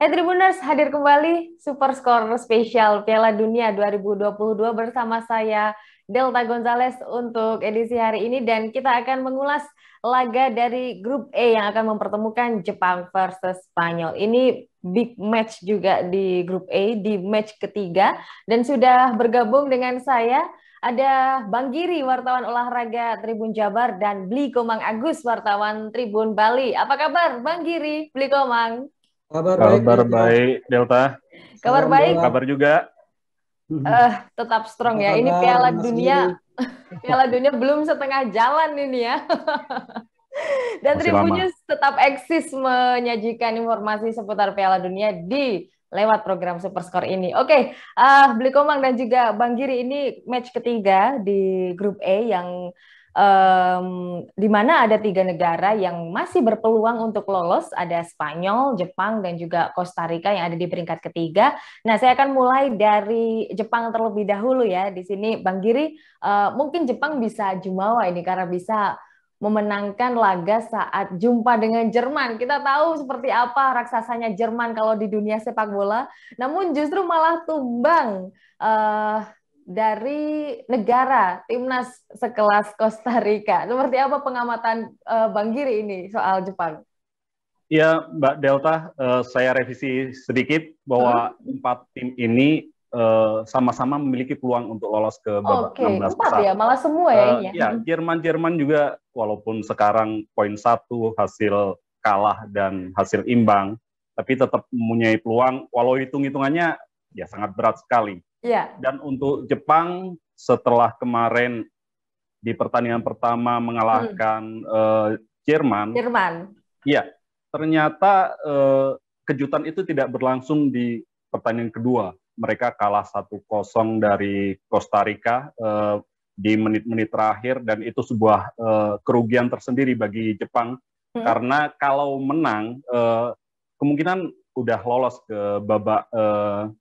Hey Tribuners, hadir kembali Super Score Spesial Piala Dunia 2022 bersama saya Delta Gonzales untuk edisi hari ini dan kita akan mengulas laga dari grup E yang akan mempertemukan Jepang versus Spanyol. Ini big match juga di grup E di match ketiga dan sudah bergabung dengan saya ada Bang Giri wartawan olahraga Tribun Jabar dan Bli Komang Agus wartawan Tribun Bali. Apa kabar Bang Giri, Bli Komang? Kabar, kabar baik, baik Delta. Kabar Salam baik. Kabar juga. Uh, tetap strong kabar ya. Ini Piala Mas Dunia. Piala Dunia belum setengah jalan ini ya. Dan Tribunnya tetap eksis menyajikan informasi seputar Piala Dunia di lewat program Super Score ini. Oke, okay, uh, eh, Beli Komang dan juga Bang Giri ini match ketiga di grup E yang um, di mana ada tiga negara yang masih berpeluang untuk lolos, ada Spanyol, Jepang, dan juga Costa Rica yang ada di peringkat ketiga. Nah, saya akan mulai dari Jepang terlebih dahulu ya. Di sini, Bang Giri, uh, mungkin Jepang bisa jumawa ini karena bisa memenangkan laga saat jumpa dengan Jerman. Kita tahu seperti apa raksasanya Jerman kalau di dunia sepak bola, namun justru malah tumbang. Uh, dari negara timnas sekelas Costa Rica. Seperti apa pengamatan uh, Bang Giri ini soal Jepang? Ya, Mbak Delta, uh, saya revisi sedikit bahwa hmm. empat tim ini eh, sama-sama uh, memiliki peluang untuk lolos ke babak okay. 16 besar. Empat ya, malah semua ya. Uh, ya, ya hmm. Jerman-Jerman juga walaupun sekarang poin satu hasil kalah dan hasil imbang, tapi tetap mempunyai peluang. Walau hitung-hitungannya ya sangat berat sekali. Yeah. Dan untuk Jepang setelah kemarin di pertandingan pertama mengalahkan hmm. uh, Jerman. Jerman. Iya, ternyata uh, kejutan itu tidak berlangsung di pertandingan kedua. Mereka kalah 1-0 dari Costa Rica uh, di menit-menit terakhir dan itu sebuah uh, kerugian tersendiri bagi Jepang hmm. karena kalau menang uh, kemungkinan udah lolos ke babak uh,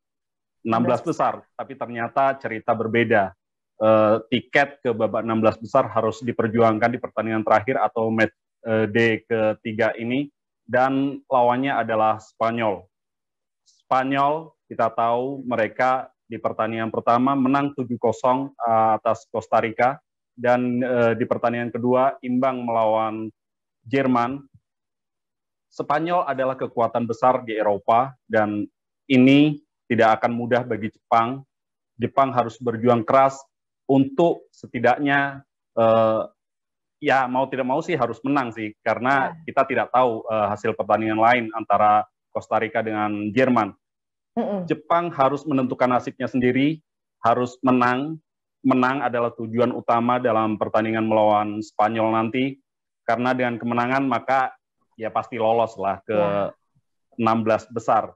16 besar, tapi ternyata cerita berbeda. E, tiket ke babak 16 besar harus diperjuangkan di pertandingan terakhir atau match e, eh, D ketiga ini dan lawannya adalah Spanyol. Spanyol kita tahu mereka di pertandingan pertama menang 7-0 atas Costa Rica dan e, di pertandingan kedua imbang melawan Jerman. Spanyol adalah kekuatan besar di Eropa dan ini tidak akan mudah bagi Jepang. Jepang harus berjuang keras untuk setidaknya uh, ya mau tidak mau sih harus menang sih karena ya. kita tidak tahu uh, hasil pertandingan lain antara Costa Rica dengan Jerman. Mm -mm. Jepang harus menentukan nasibnya sendiri, harus menang. Menang adalah tujuan utama dalam pertandingan melawan Spanyol nanti karena dengan kemenangan maka ya pasti lolos lah ke ya. 16 besar.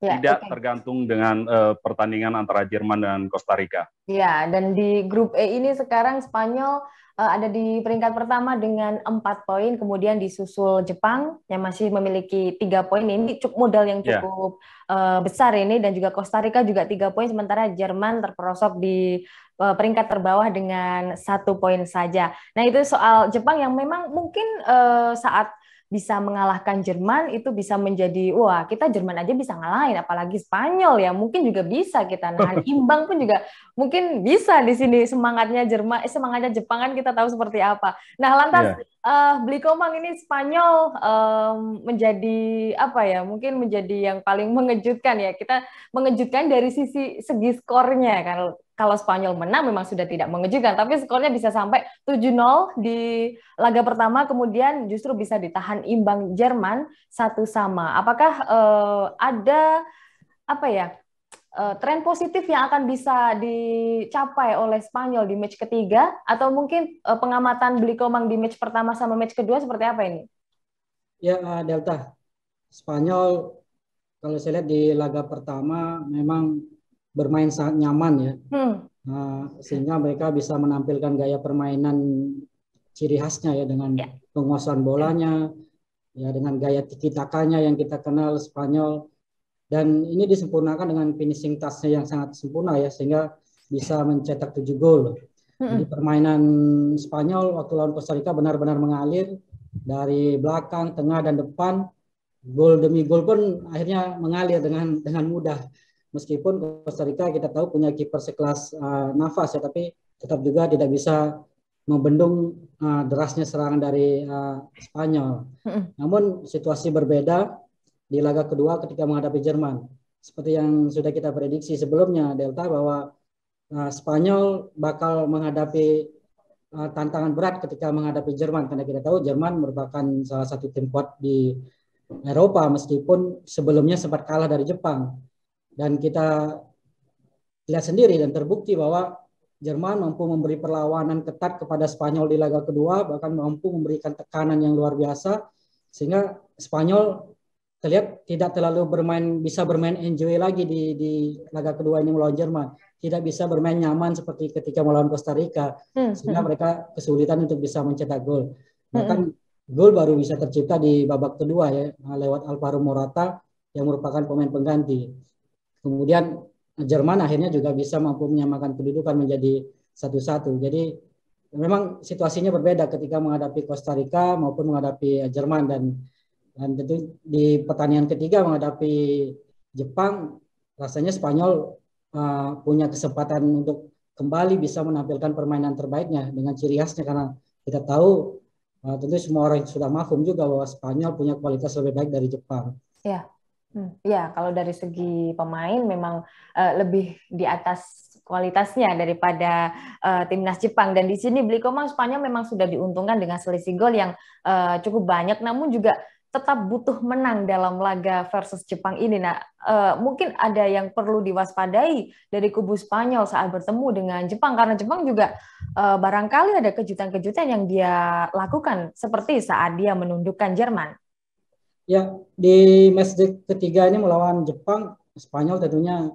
Ya, tidak okay. tergantung dengan uh, pertandingan antara Jerman dan Costa Rica. Ya, dan di grup E ini sekarang Spanyol uh, ada di peringkat pertama dengan empat poin, kemudian disusul Jepang yang masih memiliki tiga poin. Ini cukup modal yang ya. cukup yeah. uh, besar ini dan juga Costa Rica juga tiga poin, sementara Jerman terperosok di uh, peringkat terbawah dengan satu poin saja. Nah itu soal Jepang yang memang mungkin uh, saat bisa mengalahkan Jerman itu bisa menjadi wah kita Jerman aja bisa ngalahin apalagi Spanyol ya mungkin juga bisa kita nahan imbang pun juga mungkin bisa di sini semangatnya Jerman eh, semangatnya Jepang kan kita tahu seperti apa nah lantas yeah. Iya. uh, Blikomang ini Spanyol um, menjadi apa ya mungkin menjadi yang paling mengejutkan ya kita mengejutkan dari sisi segi skornya kan kalau Spanyol menang memang sudah tidak mengejutkan, tapi skornya bisa sampai 7-0 di laga pertama, kemudian justru bisa ditahan imbang Jerman satu sama. Apakah uh, ada apa ya uh, tren positif yang akan bisa dicapai oleh Spanyol di match ketiga, atau mungkin uh, pengamatan komang di match pertama sama match kedua seperti apa ini? Ya Delta, Spanyol kalau saya lihat di laga pertama memang bermain sangat nyaman ya. Hmm. Uh, sehingga mereka bisa menampilkan gaya permainan ciri khasnya ya dengan yeah. penguasaan bolanya, ya dengan gaya tiki takanya yang kita kenal Spanyol dan ini disempurnakan dengan finishing touchnya yang sangat sempurna ya sehingga bisa mencetak tujuh gol. Hmm. di permainan Spanyol waktu lawan Costa Rica benar-benar mengalir dari belakang, tengah dan depan. Gol demi gol pun akhirnya mengalir dengan dengan mudah meskipun Costa Rica kita tahu punya kiper sekelas uh, eh, Navas ya tapi tetap juga tidak bisa membendung uh, derasnya serangan dari uh, Spanyol. Namun situasi berbeda di laga kedua ketika menghadapi Jerman. Seperti yang sudah kita prediksi sebelumnya Delta bahwa uh, Spanyol bakal menghadapi uh, tantangan berat ketika menghadapi Jerman karena kita tahu Jerman merupakan salah satu tim kuat di Eropa meskipun sebelumnya sempat kalah dari Jepang. Dan kita lihat sendiri dan terbukti bahwa Jerman mampu memberi perlawanan ketat kepada Spanyol di laga kedua, bahkan mampu memberikan tekanan yang luar biasa, sehingga Spanyol terlihat tidak terlalu bermain bisa bermain enjoy lagi di, di laga kedua ini melawan Jerman tidak bisa bermain nyaman seperti ketika melawan Costa Rica hmm, sehingga hmm. mereka kesulitan untuk bisa mencetak gol hmm, bahkan gol baru bisa tercipta di babak kedua ya lewat Alvaro Morata yang merupakan pemain pengganti Kemudian Jerman akhirnya juga bisa mampu menyamakan kedudukan menjadi satu-satu. Jadi memang situasinya berbeda ketika menghadapi Costa Rica maupun menghadapi Jerman dan dan tentu di pertandingan ketiga menghadapi Jepang rasanya Spanyol uh, punya kesempatan untuk kembali bisa menampilkan permainan terbaiknya dengan ciri khasnya karena kita tahu uh, tentu semua orang sudah maklum juga bahwa Spanyol punya kualitas lebih baik dari Jepang. Ya. Hmm. ya, kalau dari segi pemain memang uh, lebih di atas kualitasnya daripada uh, timnas Jepang dan di sini Beliko, Spanyol memang sudah diuntungkan dengan selisih gol yang uh, cukup banyak namun juga tetap butuh menang dalam laga versus Jepang ini. Nah, uh, mungkin ada yang perlu diwaspadai dari kubu Spanyol saat bertemu dengan Jepang karena Jepang juga uh, barangkali ada kejutan-kejutan yang dia lakukan seperti saat dia menundukkan Jerman. Ya, di match ketiga ini melawan Jepang, Spanyol tentunya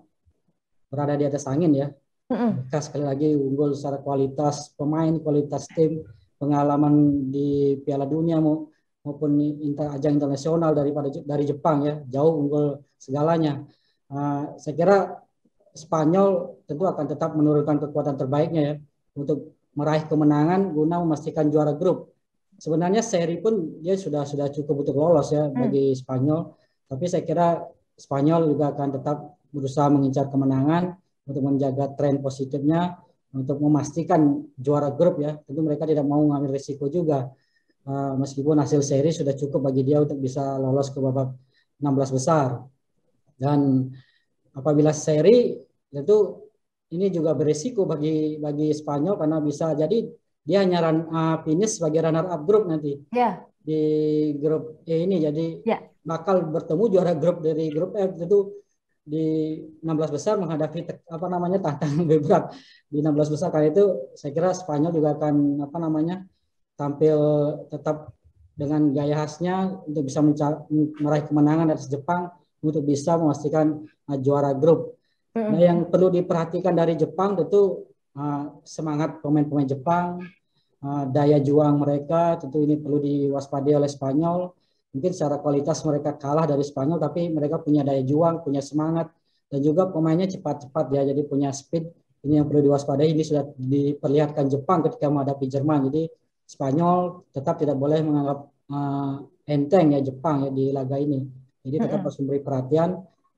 berada di atas angin ya. Mm-hmm. sekali lagi unggul secara kualitas pemain, kualitas tim, pengalaman di Piala Dunia maupun inter, ajang internasional daripada dari Jepang ya, jauh unggul segalanya. Uh, saya kira Spanyol tentu akan tetap menurunkan kekuatan terbaiknya ya untuk meraih kemenangan guna memastikan juara grup sebenarnya seri pun dia sudah sudah cukup untuk lolos ya hmm. bagi Spanyol. Tapi saya kira Spanyol juga akan tetap berusaha mengincar kemenangan untuk menjaga tren positifnya untuk memastikan juara grup ya. Tentu mereka tidak mau mengambil risiko juga. Uh, meskipun hasil seri sudah cukup bagi dia untuk bisa lolos ke babak 16 besar. Dan apabila seri tentu ini juga berisiko bagi bagi Spanyol karena bisa jadi dia hanya run, uh, finish sebagai runner up grup nanti yeah. di grup E ini jadi yeah. bakal bertemu juara grup dari grup F itu di 16 besar menghadapi apa namanya tantangan berat di 16 besar kali itu saya kira Spanyol juga akan apa namanya tampil tetap dengan gaya khasnya untuk bisa meraih kemenangan dari Jepang untuk bisa memastikan uh, juara grup. Hmm. Nah, yang perlu diperhatikan dari Jepang itu Ah, semangat pemain-pemain Jepang, ah, daya juang mereka tentu ini perlu diwaspadai oleh Spanyol. Mungkin secara kualitas mereka kalah dari Spanyol, tapi mereka punya daya juang, punya semangat, dan juga pemainnya cepat-cepat ya, jadi punya speed. Ini yang perlu diwaspadai. Ini sudah diperlihatkan Jepang ketika menghadapi Jerman. Jadi Spanyol tetap tidak boleh menganggap uh, enteng ya Jepang ya di laga ini. Jadi tetap harus memberi perhatian.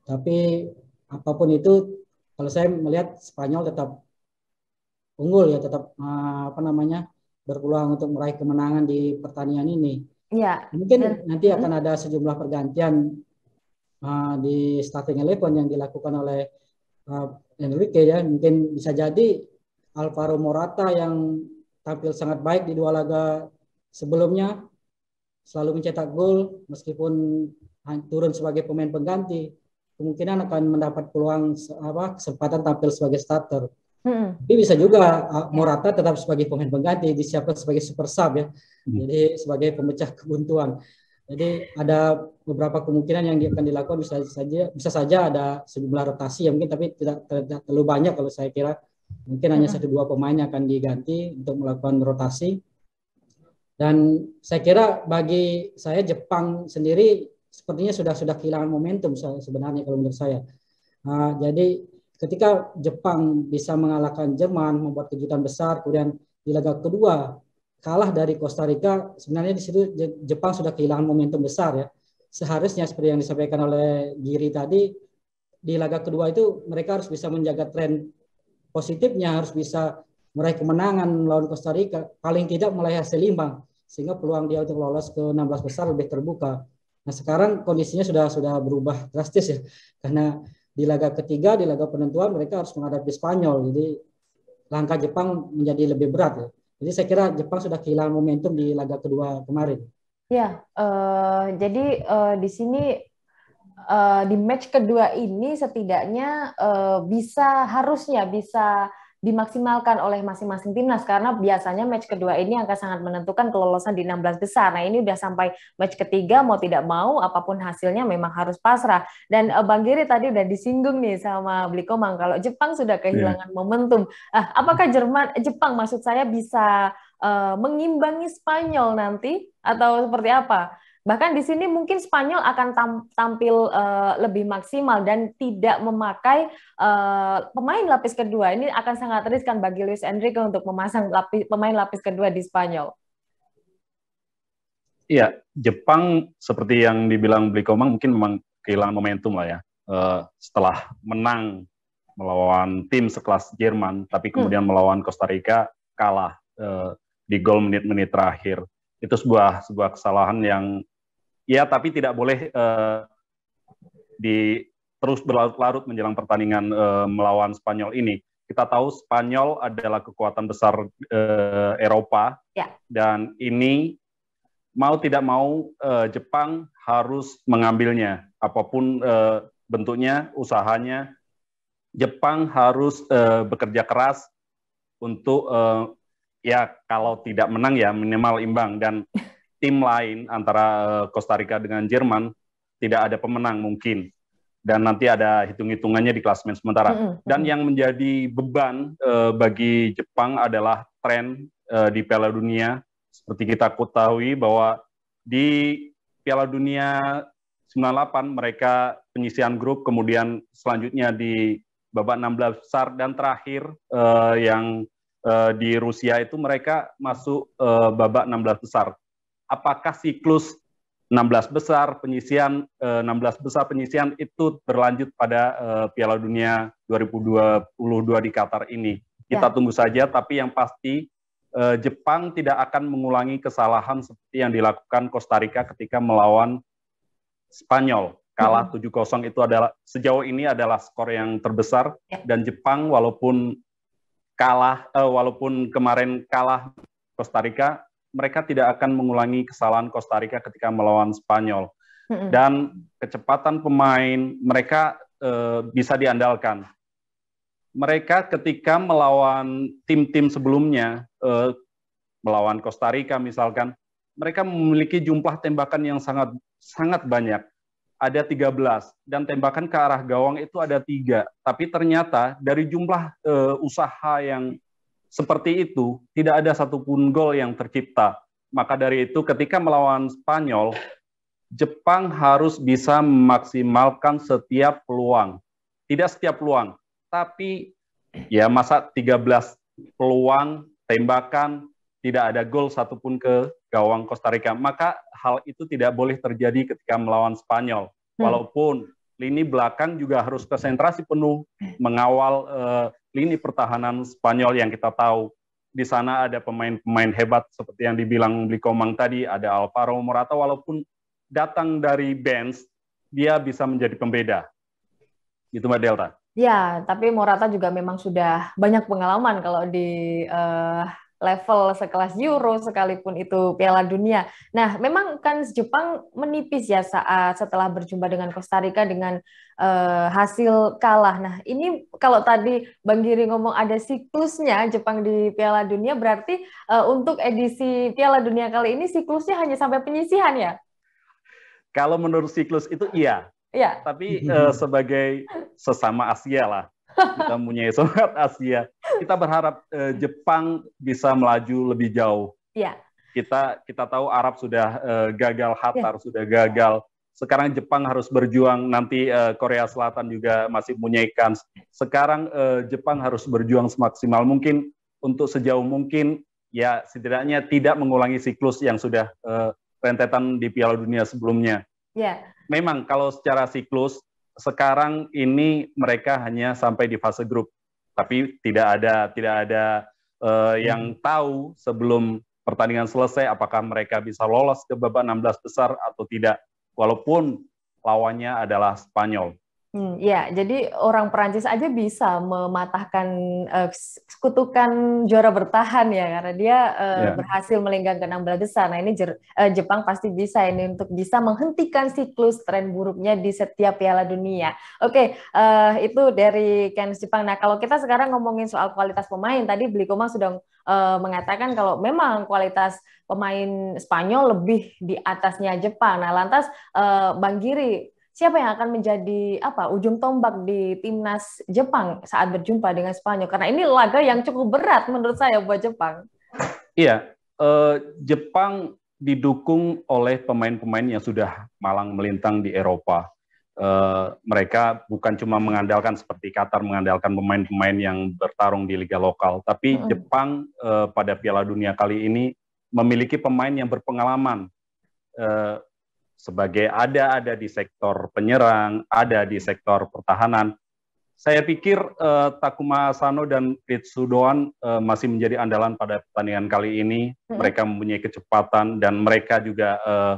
Tapi apapun itu, kalau saya melihat Spanyol tetap unggul ya tetap uh, apa namanya berpeluang untuk meraih kemenangan di pertanian ini. Iya. Mungkin dan, nanti akan ada sejumlah pergantian uh, di starting eleven yang dilakukan oleh uh, Enrique ya. Mungkin bisa jadi Alvaro Morata yang tampil sangat baik di dua laga sebelumnya selalu mencetak gol meskipun turun sebagai pemain pengganti kemungkinan akan mendapat peluang apa kesempatan tampil sebagai starter. Tapi bisa juga uh, Morata tetap sebagai pemain pengganti disiapkan sebagai super sub ya. Mm. Jadi sebagai pemecah kebuntuan. Jadi ada beberapa kemungkinan yang akan dilakukan bisa saja bisa saja ada sejumlah rotasi ya mungkin tapi tidak, terlalu banyak kalau saya kira mungkin hanya satu dua pemain yang akan diganti untuk melakukan rotasi. Dan saya kira bagi saya Jepang sendiri sepertinya sudah sudah kehilangan momentum sebenarnya kalau menurut saya. Uh, jadi ketika Jepang bisa mengalahkan Jerman, membuat kejutan besar, kemudian di laga kedua kalah dari Costa Rica, sebenarnya di situ Jepang sudah kehilangan momentum besar ya. Seharusnya seperti yang disampaikan oleh Giri tadi, di laga kedua itu mereka harus bisa menjaga tren positifnya, harus bisa meraih kemenangan lawan Costa Rica, paling tidak meraih hasil imbang, sehingga peluang dia untuk lolos ke 16 besar lebih terbuka. Nah sekarang kondisinya sudah sudah berubah drastis ya, karena di laga ketiga di laga penentuan mereka harus menghadapi Spanyol jadi langkah Jepang menjadi lebih berat ya. Jadi saya kira Jepang sudah kehilangan momentum di laga kedua kemarin. Ya, uh, jadi uh, di sini uh, di match kedua ini setidaknya uh, bisa harusnya bisa dimaksimalkan oleh masing-masing timnas karena biasanya match kedua ini akan sangat menentukan kelolosan di 16 besar. Nah, ini udah sampai match ketiga mau tidak mau apapun hasilnya memang harus pasrah. Dan eh, Bang Giri tadi udah disinggung nih sama Blikomang kalau Jepang sudah iya. kehilangan yeah. momentum. Ah, apakah Jerman eh, Jepang maksud saya bisa uh, mengimbangi Spanyol nanti atau seperti apa? Bahkan di sini mungkin Spanyol akan tampil uh, lebih maksimal dan tidak memakai uh, pemain lapis kedua. Ini akan sangat riskan bagi Luis Enrique untuk memasang lapis, pemain lapis kedua di Spanyol. Iya, Jepang seperti yang dibilang Komang mungkin memang kehilangan momentum lah ya. Uh, setelah menang melawan tim sekelas Jerman, tapi kemudian hmm. melawan Costa Rica kalah uh, di gol menit-menit terakhir itu sebuah sebuah kesalahan yang ya tapi tidak boleh uh, di terus berlarut-larut menjelang pertandingan uh, melawan Spanyol ini. Kita tahu Spanyol adalah kekuatan besar uh, Eropa ya. dan ini mau tidak mau uh, Jepang harus mengambilnya apapun uh, bentuknya usahanya Jepang harus uh, bekerja keras untuk uh, ya kalau tidak menang ya minimal imbang dan tim lain antara eh, Costa Rica dengan Jerman tidak ada pemenang mungkin dan nanti ada hitung-hitungannya di klasmen sementara. Mm -hmm. Dan yang menjadi beban uh, bagi Jepang adalah tren uh, di Piala Dunia seperti kita ketahui bahwa di Piala Dunia 98 mereka penyisian grup kemudian selanjutnya di babak 16 besar dan terakhir uh, yang uh, di Rusia itu mereka masuk uh, babak 16 besar. Apakah siklus 16 besar penyisian uh, eh, 16 besar penyisian itu berlanjut pada uh, Piala Dunia 2022 di Qatar ini? Kita ya. tunggu saja tapi yang pasti uh, Jepang tidak akan mengulangi kesalahan seperti yang dilakukan Costa Rica ketika melawan Spanyol kalah 7-0 mm-hmm. itu adalah sejauh ini adalah skor yang terbesar ya. dan Jepang walaupun kalah uh, walaupun kemarin kalah Costa Rica, mereka tidak akan mengulangi kesalahan Costa Rica ketika melawan Spanyol. Dan kecepatan pemain mereka uh, bisa diandalkan. Mereka ketika melawan tim-tim sebelumnya, uh, melawan Costa Rica misalkan, mereka memiliki jumlah tembakan yang sangat sangat banyak ada 13 dan tembakan ke arah gawang itu ada tiga. Tapi ternyata dari jumlah e, usaha yang seperti itu tidak ada satupun gol yang tercipta. Maka dari itu ketika melawan Spanyol, Jepang harus bisa memaksimalkan setiap peluang. Tidak setiap peluang, tapi ya masa 13 peluang tembakan tidak ada gol satupun ke gawang Costa Rica. Maka hal itu tidak boleh terjadi ketika melawan Spanyol. Hmm. Walaupun lini belakang juga harus konsentrasi penuh mengawal uh, lini pertahanan Spanyol yang kita tahu. Di sana ada pemain-pemain hebat seperti yang dibilang Blikomang tadi, ada Alvaro Morata walaupun datang dari bench dia bisa menjadi pembeda. Itu, Mbak Delta. Ya, tapi Morata juga memang sudah banyak pengalaman kalau di uh, level sekelas Euro sekalipun itu Piala Dunia. Nah, memang kan Jepang menipis ya saat setelah berjumpa dengan Costa Rica dengan uh, hasil kalah. Nah, ini kalau tadi Bang Giri ngomong ada siklusnya Jepang di Piala Dunia, berarti uh, untuk edisi Piala Dunia kali ini siklusnya hanya sampai penyisihan ya? Kalau menurut siklus itu iya. Iya. Tapi uh, sebagai sesama Asia lah kita punya semangat Asia. Kita berharap eh, Jepang bisa melaju lebih jauh. Ya. Kita kita tahu Arab sudah eh, gagal, Hatar ya. sudah gagal. Sekarang Jepang harus berjuang. Nanti eh, Korea Selatan juga masih punya ikan. Sekarang eh, Jepang harus berjuang semaksimal mungkin untuk sejauh mungkin ya setidaknya tidak mengulangi siklus yang sudah eh, rentetan di Piala Dunia sebelumnya. Ya. Memang kalau secara siklus sekarang ini mereka hanya sampai di fase grup, tapi tidak ada tidak ada uh, hmm. yang tahu sebelum pertandingan selesai apakah mereka bisa lolos ke babak 16 besar atau tidak. Walaupun lawannya adalah Spanyol. Hmm, ya, jadi orang Perancis aja bisa mematahkan uh, eh, kutukan juara bertahan ya, karena dia uh, eh, yeah. berhasil melenggang ke enam belas besar. Nah ini Jer uh, Jepang pasti bisa ini untuk bisa menghentikan siklus tren buruknya di setiap Piala Dunia. Oke, okay, uh, itu dari Ken Jepang. Nah kalau kita sekarang ngomongin soal kualitas pemain, tadi Blikoma sudah uh, mengatakan kalau memang kualitas pemain Spanyol lebih di atasnya Jepang. Nah lantas uh, Bang Giri siapa yang akan menjadi apa ujung tombak di timnas Jepang saat berjumpa dengan Spanyol? Karena ini laga yang cukup berat menurut saya buat Jepang. Iya, eh, Jepang didukung oleh pemain-pemain yang sudah malang melintang di Eropa. Eh, mereka bukan cuma mengandalkan seperti Qatar mengandalkan pemain-pemain yang bertarung di liga lokal, tapi mm Jepang eh, pada Piala Dunia kali ini memiliki pemain yang berpengalaman. Eh, sebagai ada ada di sektor penyerang, ada di sektor pertahanan. Saya pikir eh, Takuma Asano dan Ritsu Doan eh, masih menjadi andalan pada pertandingan kali ini. Mereka mempunyai kecepatan dan mereka juga eh,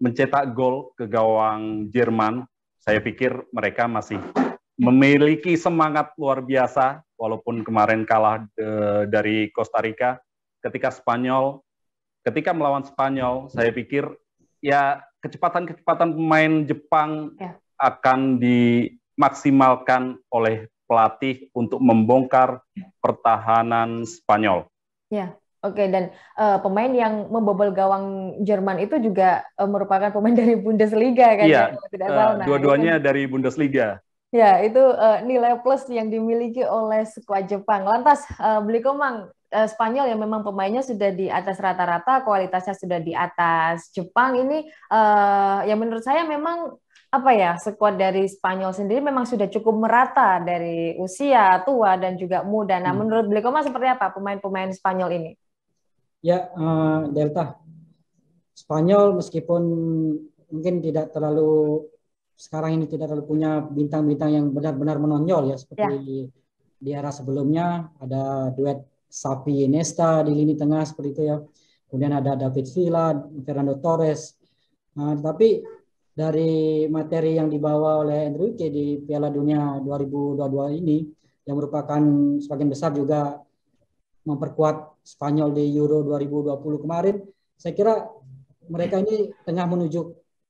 mencetak gol ke gawang Jerman. Saya pikir mereka masih memiliki semangat luar biasa walaupun kemarin kalah de, eh, dari Costa Rica. Ketika Spanyol ketika melawan Spanyol, saya pikir ya kecepatan-kecepatan pemain Jepang ya. akan dimaksimalkan oleh pelatih untuk membongkar ya. pertahanan Spanyol. Ya, oke okay. dan uh, pemain yang membobol gawang Jerman itu juga uh, merupakan pemain dari Bundesliga kan? Iya, ya? Uh, dua-duanya kan? dari Bundesliga. Ya, itu uh, nilai plus yang dimiliki oleh skuad Jepang. Lantas, uh, komang Eh, Spanyol yang memang pemainnya sudah di atas rata-rata, kualitasnya sudah di atas Jepang ini uh, eh, yang menurut saya memang apa ya skuad dari Spanyol sendiri memang sudah cukup merata dari usia tua dan juga muda. Nah, hmm. menurut Blikoma seperti apa pemain-pemain Spanyol ini? Ya, uh, Delta. Spanyol meskipun mungkin tidak terlalu sekarang ini tidak terlalu punya bintang-bintang yang benar-benar menonjol ya seperti ya. di era sebelumnya ada duet Sapi Nesta di lini tengah seperti itu ya. Kemudian ada David Villa, Fernando Torres. Nah, tapi dari materi yang dibawa oleh Enrique di Piala Dunia 2022 ini yang merupakan sebagian besar juga memperkuat Spanyol di Euro 2020 kemarin, saya kira mereka ini tengah menuju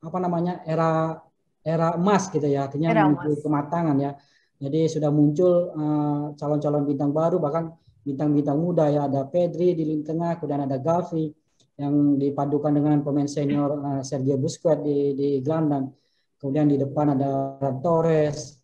apa namanya era era emas gitu ya, artinya era menuju emas. kematangan ya. Jadi sudah muncul eh, calon-calon uh, calon -calon bintang baru bahkan bintang-bintang muda ya ada Pedri di lini tengah, kemudian ada Gavi yang dipadukan dengan pemain senior uh, Sergio Busquets di di gelandang. Kemudian di depan ada Torres,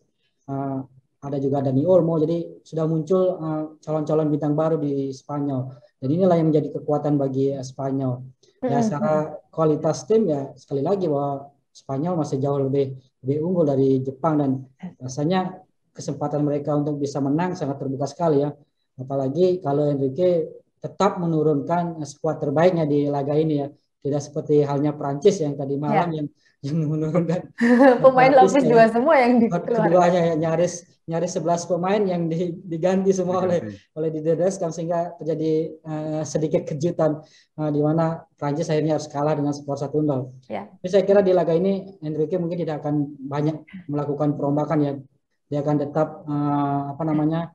uh, ada juga Dani Olmo. Jadi sudah muncul eh, calon-calon uh, bintang baru di Spanyol. Dan inilah yang menjadi kekuatan bagi uh, Spanyol. Ya secara kualitas tim ya sekali lagi bahwa Spanyol masih jauh lebih lebih unggul dari Jepang dan rasanya kesempatan mereka untuk bisa menang sangat terbuka sekali ya Apalagi kalau Enrique tetap menurunkan skuad terbaiknya di laga ini ya. Tidak seperti halnya Prancis yang tadi ya. malam ya. yang yang menurunkan pemain lapis ya. dua semua yang dikeluarkan. Keduanya ya, nyaris nyaris 11 pemain yang di, diganti semua oleh oleh kan, sehingga terjadi uh, sedikit kejutan uh, di mana Prancis akhirnya harus kalah dengan skor 1-0. Ya. Tapi saya kira di laga ini Enrique mungkin tidak akan banyak melakukan perombakan ya. Dia akan tetap uh, apa namanya?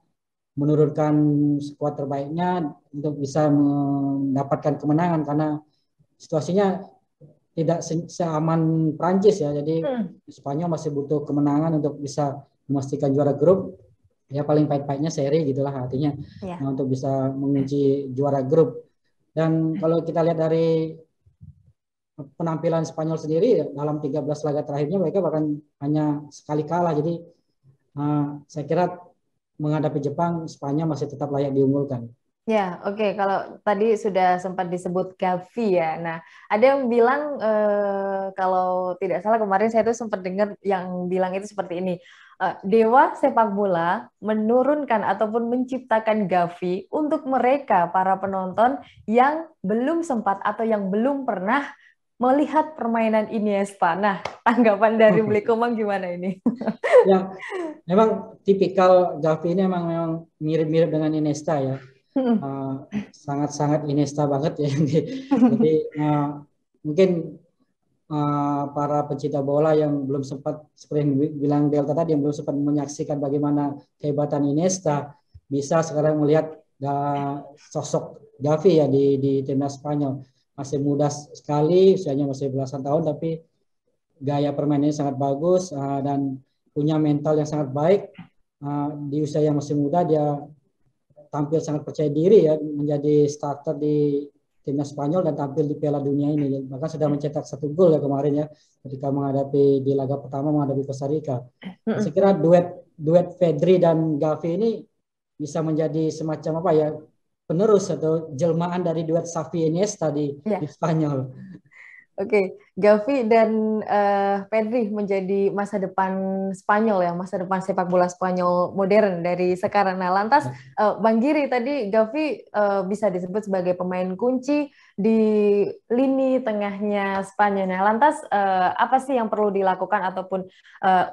menurunkan skuad terbaiknya untuk bisa mendapatkan kemenangan karena situasinya tidak seaman Prancis ya. Jadi hmm. Spanyol masih butuh kemenangan untuk bisa memastikan juara grup. Ya paling pahit-pahitnya seri gitulah artinya yeah. nah, untuk bisa mengunci juara grup. Dan kalau kita lihat dari penampilan Spanyol sendiri dalam 13 laga terakhirnya mereka bahkan hanya sekali kalah. Jadi uh, saya kira menghadapi Jepang, Spanyol masih tetap layak diunggulkan. Ya, oke. Okay. Kalau tadi sudah sempat disebut Gavi ya. Nah, ada yang bilang e, kalau tidak salah kemarin saya itu sempat dengar yang bilang itu seperti ini. E, Dewa sepak bola menurunkan ataupun menciptakan Gavi untuk mereka para penonton yang belum sempat atau yang belum pernah melihat permainan Iniesta. Nah, tanggapan dari beli Komang gimana ini? ya, memang tipikal Gavi ini memang memang mirip-mirip dengan Iniesta ya. Hmm. Ah, sangat-sangat uh, Iniesta banget ya. Jadi uh, mungkin uh, para pencinta bola yang belum sempat seperti yang bilang Delta tadi yang belum sempat menyaksikan bagaimana kehebatan Iniesta bisa sekarang melihat uh, sosok Gavi ya di di timnas Spanyol masih muda sekali, usianya masih belasan tahun, tapi gaya permainannya sangat bagus uh, dan punya mental yang sangat baik. Uh, di usia yang masih muda dia tampil sangat percaya diri ya menjadi starter di timnas Spanyol dan tampil di Piala Dunia ini. Bahkan sudah mencetak satu gol ya kemarin ya ketika menghadapi di laga pertama menghadapi Costa Rica. Saya kira duet duet Pedri dan Gavi ini bisa menjadi semacam apa ya penerus atau jelmaan dari duet Safi Iniesta di, ya. di Spanyol. Oke, okay. Gavi dan uh, Pedri menjadi masa depan Spanyol ya, masa depan sepak bola Spanyol modern dari sekarang. Nah, lantas uh, Bang Giri tadi Gavi uh, bisa disebut sebagai pemain kunci di lini tengahnya Spanyol. Nah, lantas uh, apa sih yang perlu dilakukan ataupun uh,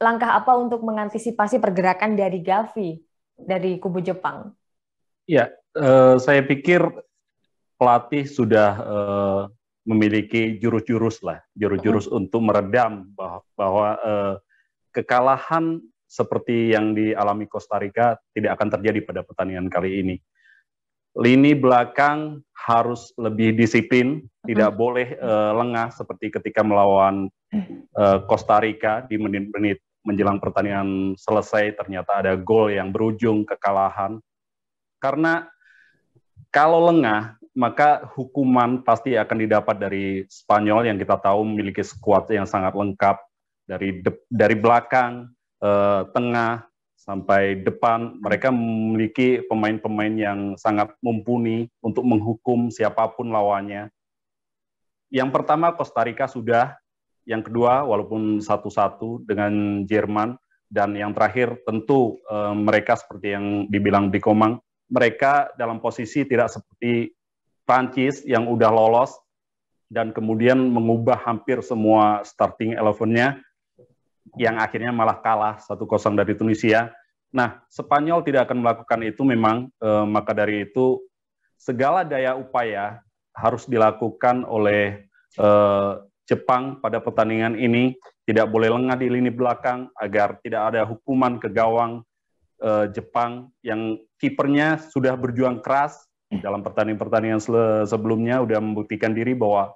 langkah apa untuk mengantisipasi pergerakan dari Gavi dari kubu Jepang? Ya, Eh, saya pikir pelatih sudah uh, memiliki jurus-jurus lah, jurus-jurus untuk meredam bahwa, bahwa uh, eh, kekalahan seperti yang dialami Costa Rica tidak akan terjadi pada pertandingan kali ini. Lini belakang harus lebih disiplin, -huh. tidak boleh uh, lengah seperti ketika melawan uh, Costa Rica di menit-menit menjelang pertandingan selesai ternyata ada gol yang berujung kekalahan. Karena kalau lengah, maka hukuman pasti akan didapat dari Spanyol yang kita tahu memiliki skuad yang sangat lengkap dari de, dari belakang, eh, tengah sampai depan. Mereka memiliki pemain-pemain yang sangat mumpuni untuk menghukum siapapun lawannya. Yang pertama Costa Rica sudah, yang kedua walaupun satu-satu dengan Jerman dan yang terakhir tentu eh, mereka seperti yang dibilang di Komang mereka dalam posisi tidak seperti Prancis yang udah lolos dan kemudian mengubah hampir semua starting elevennya yang akhirnya malah kalah 1-0 dari Tunisia. Nah, Spanyol tidak akan melakukan itu memang, e, maka dari itu segala daya upaya harus dilakukan oleh e, Jepang pada pertandingan ini. Tidak boleh lengah di lini belakang agar tidak ada hukuman ke gawang uh, Jepang yang kipernya sudah berjuang keras hmm. dalam pertandingan-pertandingan sebelumnya udah membuktikan diri bahwa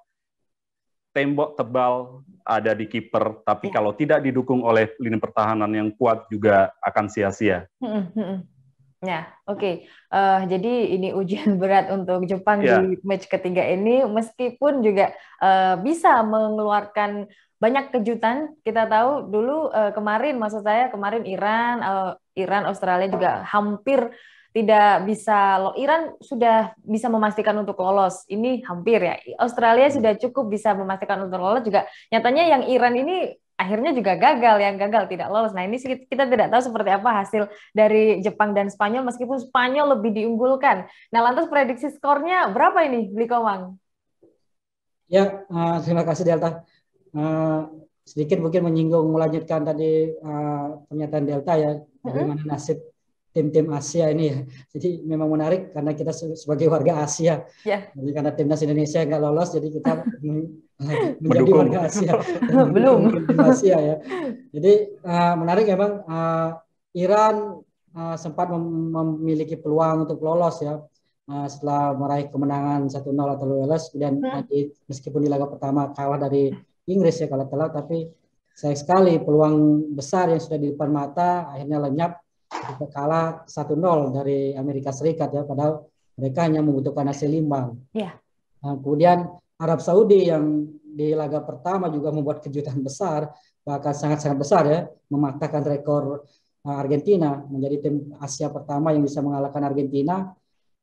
tembok tebal ada di kiper, tapi ya. kalau tidak didukung oleh lini pertahanan yang kuat juga akan sia-sia. Hmm, ya, oke. Okay. Uh, eh, jadi ini ujian berat untuk Jepang ya. di match ketiga ini, meskipun juga uh, bisa mengeluarkan banyak kejutan. Kita tahu dulu uh, kemarin, maksud saya kemarin Iran, uh, Iran, Australia juga hampir tidak bisa lo Iran sudah bisa memastikan untuk lolos. Ini hampir ya. Australia hmm. sudah cukup bisa memastikan untuk lolos juga. Nyatanya yang Iran ini akhirnya juga gagal yang gagal tidak lolos. Nah, ini kita tidak tahu seperti apa hasil dari Jepang dan Spanyol meskipun Spanyol lebih diunggulkan. Nah, lantas prediksi skornya berapa ini, Bli Komang? Ya, uh, terima kasih Delta. Uh, sedikit mungkin menyinggung melanjutkan tadi uh, pernyataan Delta ya bagaimana nasib tim-tim Asia ini ya. Jadi memang menarik karena kita sebagai warga Asia. Yeah. Jadi karena timnas Indonesia nggak lolos, jadi kita menjadi Mendukung. warga Asia. Belum. Tim Asia ya. Jadi uh, menarik emang ya, uh, eh, Iran uh, sempat mem memiliki peluang untuk lolos ya uh, setelah meraih kemenangan 1-0 atau lolos dan hmm. meskipun di laga pertama kalah dari Inggris ya kalau telat tapi sayang sekali peluang besar yang sudah di depan mata akhirnya lenyap kita kalah 1-0 dari Amerika Serikat ya padahal mereka hanya membutuhkan hasil imbang. Ya. Nah, kemudian Arab Saudi yang di laga pertama juga membuat kejutan besar bahkan sangat-sangat besar ya mematahkan rekor eh, Argentina menjadi tim Asia pertama yang bisa mengalahkan Argentina.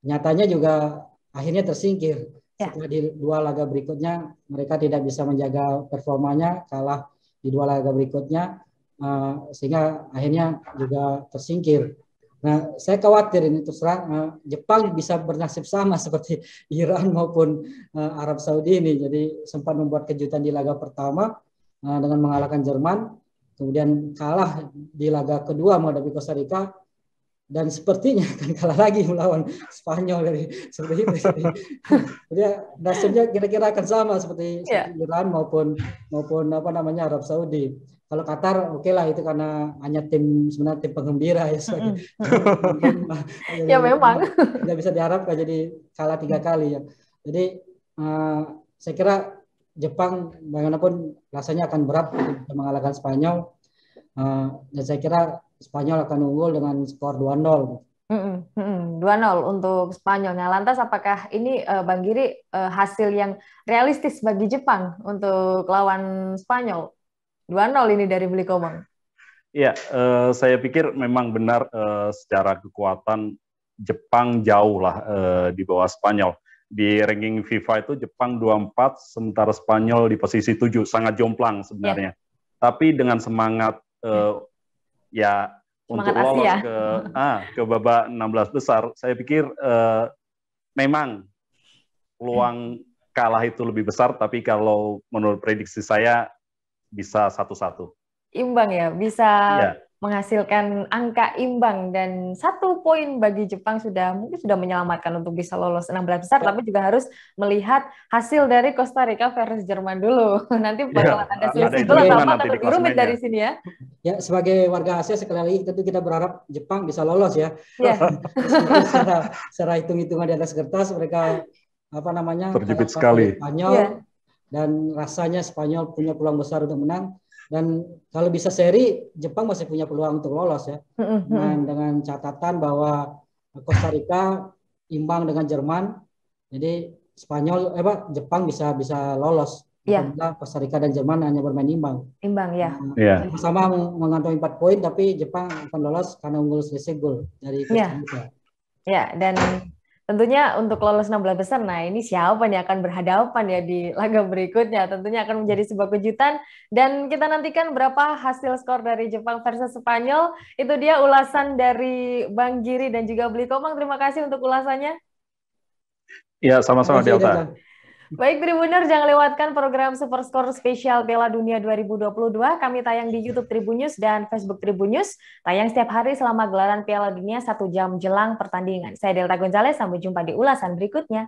Nyatanya juga akhirnya tersingkir. ya. Setelah di dua laga berikutnya mereka tidak bisa menjaga performanya kalah di dua laga berikutnya uh, sehingga akhirnya juga tersingkir. Nah, saya khawatir ini terserah uh, Jepang bisa bernasib sama seperti Iran maupun uh, Arab Saudi ini. Jadi sempat membuat kejutan di laga pertama uh, dengan mengalahkan Jerman, kemudian kalah di laga kedua menghadapi Costa Rica dan sepertinya akan kalah lagi melawan Spanyol dari seperti itu. Jadi ya, nasibnya kira-kira akan sama seperti, yeah. Iya. Iran maupun maupun apa namanya Arab Saudi. Kalau Qatar oke okay lah itu karena hanya tim sebenarnya tim penggembira ya. Mm -hmm. ya memang. Tidak bisa diharapkan jadi kalah tiga kali ya. Jadi uh, saya kira Jepang bagaimanapun rasanya akan berat untuk mengalahkan Spanyol. Uh, dan saya kira Spanyol akan unggul dengan skor 2-0. Dua -mm, 2-0 untuk Spanyol. Nah, lantas apakah ini uh, Bang Giri uh, hasil yang realistis bagi Jepang untuk lawan Spanyol? dua nol ini dari Beli Komang. Iya, uh, eh, saya pikir memang benar uh, secara kekuatan Jepang jauh lah uh, di bawah Spanyol. Di ranking FIFA itu Jepang 24, sementara Spanyol di posisi 7, sangat jomplang sebenarnya. Yeah. Tapi dengan semangat uh, ya untuk untuk lolos ke ah, ke babak 16 besar, saya pikir eh, memang peluang kalah itu lebih besar, tapi kalau menurut prediksi saya bisa satu-satu. Imbang ya, bisa ya menghasilkan angka imbang dan satu poin bagi Jepang sudah mungkin sudah menyelamatkan untuk bisa lolos 16 besar ya. tapi juga harus melihat hasil dari Costa Rica versus Jerman dulu nanti ya, bakal ada selisih itu apa tapi rumit dari sini ya ya sebagai warga Asia sekali lagi tentu kita berharap Jepang bisa lolos ya, ya. secara, secara hitung-hitungan di atas kertas mereka apa namanya terjepit sekali Spanyol yeah. dan rasanya Spanyol punya peluang besar untuk menang dan kalau bisa seri, Jepang masih punya peluang untuk lolos ya. Dengan, dengan catatan bahwa Costa Rica imbang dengan Jerman, jadi Spanyol, eh pak Jepang bisa bisa lolos. Ya. Karena Costa Rica dan Jerman hanya bermain imbang. Imbang ya. Nah, ya. Sama mengantongi empat poin, tapi Jepang akan lolos karena unggul selisih gol dari Costa iya. Rica. Ya. ya, dan Tentunya untuk lolos 16 besar, nah ini siapa yang akan berhadapan ya di laga berikutnya. Tentunya akan menjadi sebuah kejutan. Dan kita nantikan berapa hasil skor dari Jepang versus Spanyol. Itu dia ulasan dari Bang Giri dan juga Beli Komang. Terima kasih untuk ulasannya. Ya, sama-sama Delta. Baik Tribuner, jangan lewatkan program Super Score Spesial Piala Dunia 2022. Kami tayang di YouTube Tribun dan Facebook Tribun Tayang setiap hari selama gelaran Piala Dunia satu jam jelang pertandingan. Saya Delta Gonzalez, sampai jumpa di ulasan berikutnya.